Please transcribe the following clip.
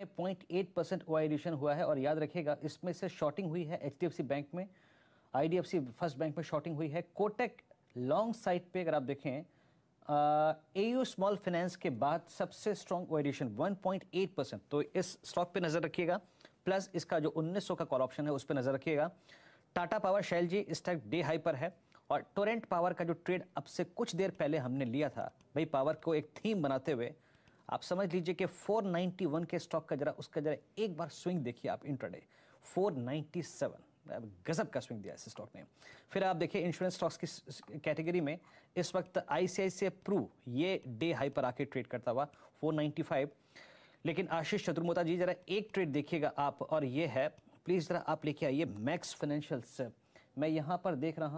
में point eight percent ओ addition हुआ है और याद रखिएगा इसमें से शॉर्टिंग हुई है एच बैंक में आई फर्स्ट बैंक में शॉर्टिंग हुई है कोटेक लॉन्ग साइड पे अगर आप देखें ए यू स्मॉल फाइनेंस के बाद सबसे स्ट्रॉन्ग ओएडिशन 1.8 परसेंट तो इस स्टॉक पे नज़र रखिएगा प्लस इसका जो 1900 का कॉल ऑप्शन है उस पर नज़र रखिएगा टाटा पावर शैल जी इस टाइम डे हाई पर है और टोरेंट पावर का जो ट्रेड अब से कुछ देर पहले हमने लिया था भाई पावर को एक थीम बनाते हुए आप समझ लीजिए कि 491 के स्टॉक का जरा उसका जरा एक बार स्विंग देखिए आप इंटरडे 497 गजब का स्विंग दिया इस स्टॉक ने फिर आप देखिए इंश्योरेंस स्टॉक्स की कैटेगरी में इस वक्त आईसीआईसीआई प्रू ये डे हाई पर आके ट्रेड करता हुआ 495 लेकिन आशीष चतुर्मोता जी जरा एक ट्रेड देखिएगा आप और ये है प्लीज़ जरा आप लेके आइए मैक्स फाइनेंशियल्स मैं यहाँ पर देख रहा